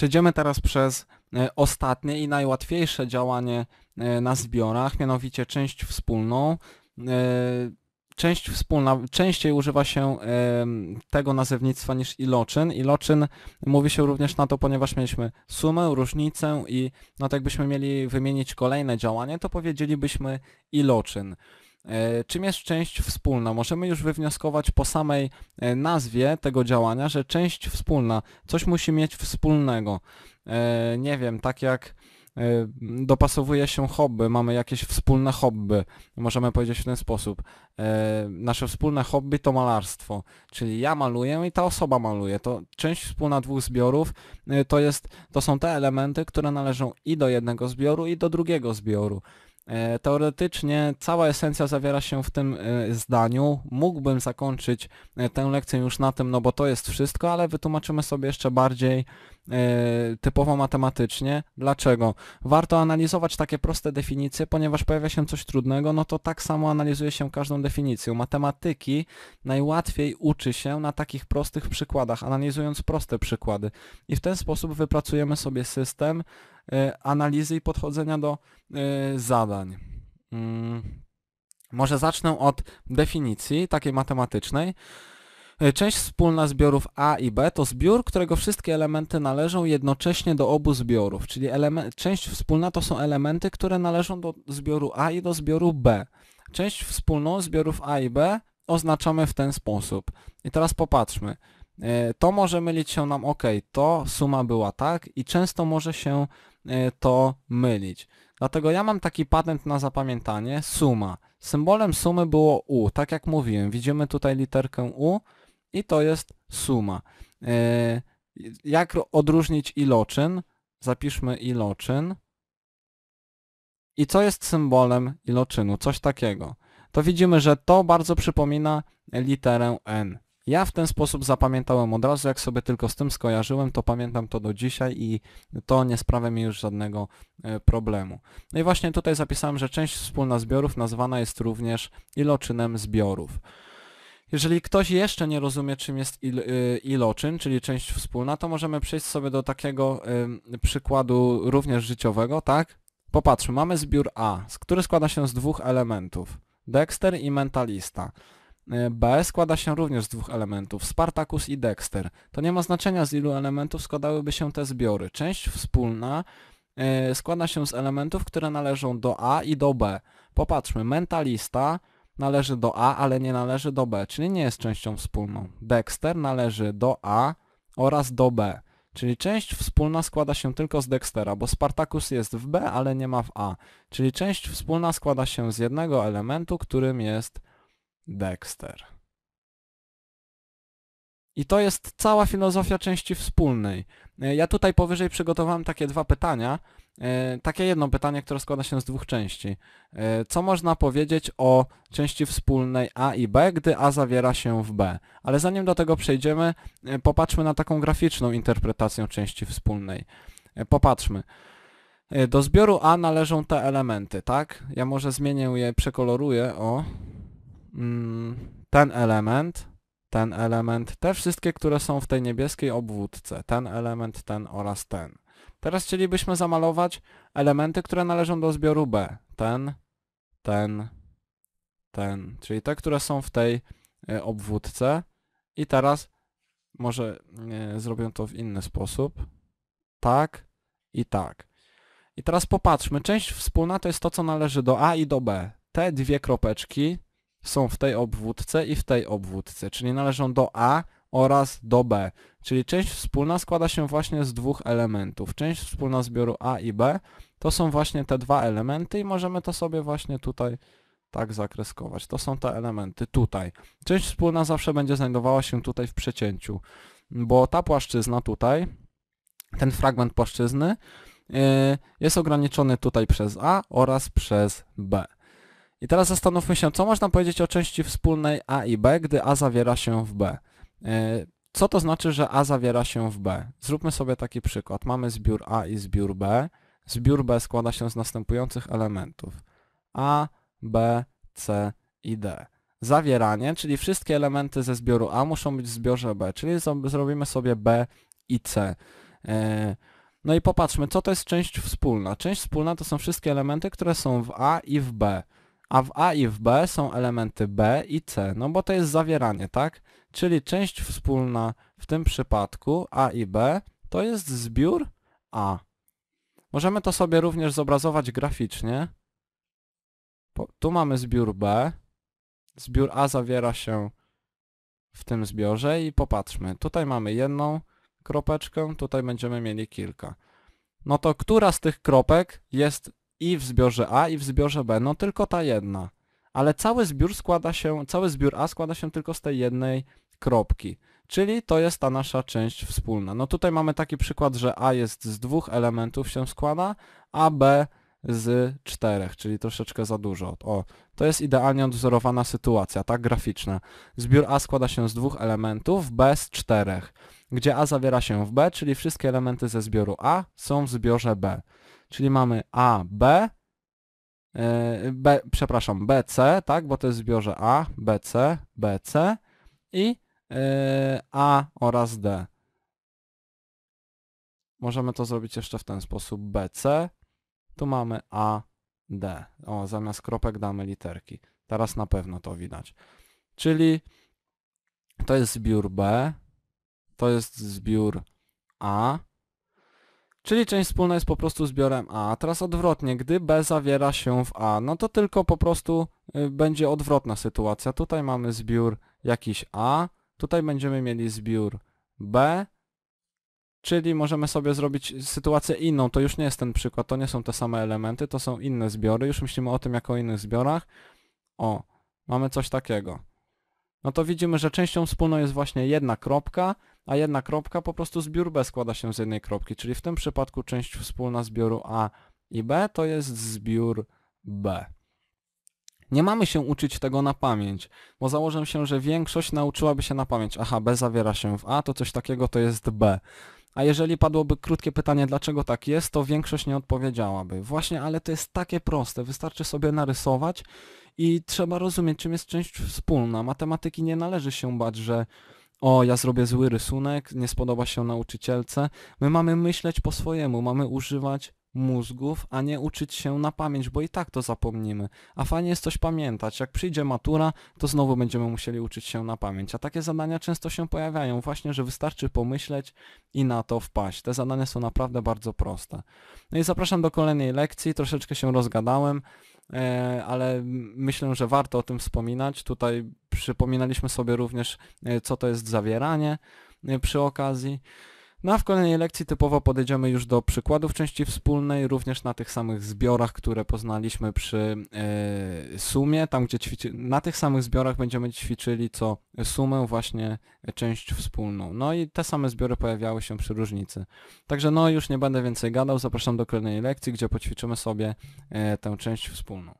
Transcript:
Przejdziemy teraz przez e, ostatnie i najłatwiejsze działanie e, na zbiorach, mianowicie część wspólną. E, część wspólna, częściej używa się tego nazewnictwa niż iloczyn. Iloczyn mówi się również na to, ponieważ mieliśmy sumę, różnicę i no to jakbyśmy mieli wymienić kolejne działanie, to powiedzielibyśmy iloczyn. E, czym jest część wspólna? Możemy już wywnioskować po samej e, nazwie tego działania, że część wspólna coś musi mieć wspólnego. E, nie wiem, tak jak dopasowuje się hobby, mamy jakieś wspólne hobby, możemy powiedzieć w ten sposób. Nasze wspólne hobby to malarstwo, czyli ja maluję i ta osoba maluje. To część wspólna dwóch zbiorów to, jest, to są te elementy, które należą i do jednego zbioru, i do drugiego zbioru. E, teoretycznie cała esencja zawiera się w tym e, zdaniu. Mógłbym zakończyć e, tę lekcję już na tym, no bo to jest wszystko, ale wytłumaczymy sobie jeszcze bardziej typowo matematycznie. Dlaczego? Warto analizować takie proste definicje, ponieważ pojawia się coś trudnego, no to tak samo analizuje się każdą definicję. Matematyki najłatwiej uczy się na takich prostych przykładach, analizując proste przykłady. I w ten sposób wypracujemy sobie system, E, analizy i podchodzenia do e, zadań. Mm. Może zacznę od definicji takiej matematycznej. E, część wspólna zbiorów A i B to zbiór, którego wszystkie elementy należą jednocześnie do obu zbiorów, czyli część wspólna to są elementy, które należą do zbioru A i do zbioru B. Część wspólną zbiorów A i B oznaczamy w ten sposób. I teraz popatrzmy. To może mylić się nam, ok, to suma była tak i często może się E, to mylić. Dlatego ja mam taki patent na zapamiętanie, suma. Symbolem sumy było U, tak jak mówiłem, widzimy tutaj literkę U i to jest suma. E, jak odróżnić iloczyn? Zapiszmy iloczyn. I co jest symbolem iloczynu? Coś takiego. To widzimy, że to bardzo przypomina literę N. Ja w ten sposób zapamiętałem od razu, jak sobie tylko z tym skojarzyłem, to pamiętam to do dzisiaj i to nie sprawia mi już żadnego e, problemu. No i właśnie tutaj zapisałem, że część wspólna zbiorów nazwana jest również iloczynem zbiorów. Jeżeli ktoś jeszcze nie rozumie, czym jest il, e, iloczyn, czyli część wspólna, to możemy przejść sobie do takiego y, przykładu również życiowego, tak? Popatrzmy, mamy zbiór A, który składa się z dwóch elementów. Dexter i mentalista. E, B składa się również z dwóch elementów, Spartacus i Dexter. To nie ma znaczenia z ilu elementów składałyby się te zbiory. Część wspólna e, składa się z elementów, które należą do A i do B. Popatrzmy, mentalista należy do A, ale nie należy do B, czyli nie jest częścią wspólną. Dexter należy do A oraz do B. Czyli część wspólna składa się tylko z Dextera, bo Spartacus jest w B, ale nie ma w A. Czyli część wspólna składa się z jednego elementu, którym jest Dexter. I to jest cała filozofia części wspólnej. E, ja tutaj powyżej przygotowałem takie dwa pytania. E, takie jedno pytanie, które składa się z dwóch części. E, co można powiedzieć o części wspólnej A i B, gdy A zawiera się w B? Ale zanim do tego przejdziemy, popatrzmy na taką graficzną interpretację części wspólnej. Popatrzmy. Do zbioru A należą te elementy, tak? Ja może zmienię je, przekoloruję, o, Mm, ten element, ten element, te wszystkie, które są w tej niebieskiej obwódce, ten element, ten oraz ten. Teraz chcielibyśmy zamalować elementy, które należą do zbioru B. Ten, ten, ten, czyli te, które są w tej e, obwódce. I teraz może e, zrobię to w inny sposób. Tak i tak. I teraz popatrzmy, część wspólna to jest to, co należy do A i do B. Te dwie kropeczki są w tej obwódce i w tej obwódce, czyli należą do A oraz do B. Czyli część wspólna składa się właśnie z dwóch elementów. Część wspólna zbioru A i B to są właśnie te dwa elementy i możemy to sobie właśnie tutaj tak zakreskować. To są te elementy tutaj. Część wspólna zawsze będzie znajdowała się tutaj w przecięciu, bo ta płaszczyzna tutaj, ten fragment płaszczyzny y, jest ograniczony tutaj przez A oraz przez B. I teraz zastanówmy się, co można powiedzieć o części wspólnej A i B, gdy A zawiera się w B. E, co to znaczy, że A zawiera się w B? Zróbmy sobie taki przykład. Mamy zbiór A i zbiór B. Zbiór B składa się z następujących elementów. A, B, C i D. Zawieranie, czyli wszystkie elementy ze zbioru A muszą być w zbiorze B, czyli zrobimy sobie B i C. E, no i popatrzmy, co to jest część wspólna. Część wspólna to są wszystkie elementy, które są w A i w B a w A i w B są elementy B i C, no bo to jest zawieranie, tak? Czyli część wspólna w tym przypadku A i B to jest zbiór A. Możemy to sobie również zobrazować graficznie. Po, tu mamy zbiór B. Zbiór A zawiera się w tym zbiorze i popatrzmy. Tutaj mamy jedną kropeczkę, tutaj będziemy mieli kilka. No to która z tych kropek jest i w zbiorze A, i w zbiorze B, no tylko ta jedna. Ale cały zbiór składa się, cały zbiór A składa się tylko z tej jednej kropki. Czyli to jest ta nasza część wspólna. No tutaj mamy taki przykład, że A jest z dwóch elementów się składa, a B z czterech, czyli troszeczkę za dużo. O, to jest idealnie odwzorowana sytuacja, tak graficzna. Zbiór A składa się z dwóch elementów, B z czterech, gdzie A zawiera się w B, czyli wszystkie elementy ze zbioru A są w zbiorze B. Czyli mamy A, B, e, B, przepraszam, BC, tak, bo to jest w zbiorze A, BC, BC i e, A oraz D. Możemy to zrobić jeszcze w ten sposób. BC, tu mamy A, D. O, zamiast kropek damy literki. Teraz na pewno to widać. Czyli to jest zbiór B, to jest zbiór A, Czyli część wspólna jest po prostu zbiorem A. Teraz odwrotnie, gdy B zawiera się w A, no to tylko po prostu y, będzie odwrotna sytuacja. Tutaj mamy zbiór jakiś A, tutaj będziemy mieli zbiór B, czyli możemy sobie zrobić sytuację inną. To już nie jest ten przykład, to nie są te same elementy, to są inne zbiory. Już myślimy o tym jako o innych zbiorach. O, mamy coś takiego. No to widzimy, że częścią wspólną jest właśnie jedna kropka, a jedna kropka po prostu zbiór B składa się z jednej kropki, czyli w tym przypadku część wspólna zbioru A i B to jest zbiór B. Nie mamy się uczyć tego na pamięć, bo założę się, że większość nauczyłaby się na pamięć. Aha, B zawiera się w A, to coś takiego to jest B. A jeżeli padłoby krótkie pytanie, dlaczego tak jest, to większość nie odpowiedziałaby. Właśnie, ale to jest takie proste, wystarczy sobie narysować i trzeba rozumieć, czym jest część wspólna. Matematyki nie należy się bać, że o, ja zrobię zły rysunek, nie spodoba się nauczycielce. My mamy myśleć po swojemu, mamy używać mózgów, a nie uczyć się na pamięć, bo i tak to zapomnimy. A fajnie jest coś pamiętać. Jak przyjdzie matura, to znowu będziemy musieli uczyć się na pamięć. A takie zadania często się pojawiają, właśnie, że wystarczy pomyśleć i na to wpaść. Te zadania są naprawdę bardzo proste. No i zapraszam do kolejnej lekcji, troszeczkę się rozgadałem e, ale myślę, że warto o tym wspominać. Tutaj przypominaliśmy sobie również, e, co to jest zawieranie e, przy okazji. No a w kolejnej lekcji typowo podejdziemy już do przykładów części wspólnej, również na tych samych zbiorach, które poznaliśmy przy e, sumie, tam gdzie ćwiczy... na tych samych zbiorach będziemy ćwiczyli co sumę, właśnie część wspólną. No i te same zbiory pojawiały się przy różnicy. Także no już nie będę więcej gadał, zapraszam do kolejnej lekcji, gdzie poćwiczymy sobie tę część wspólną.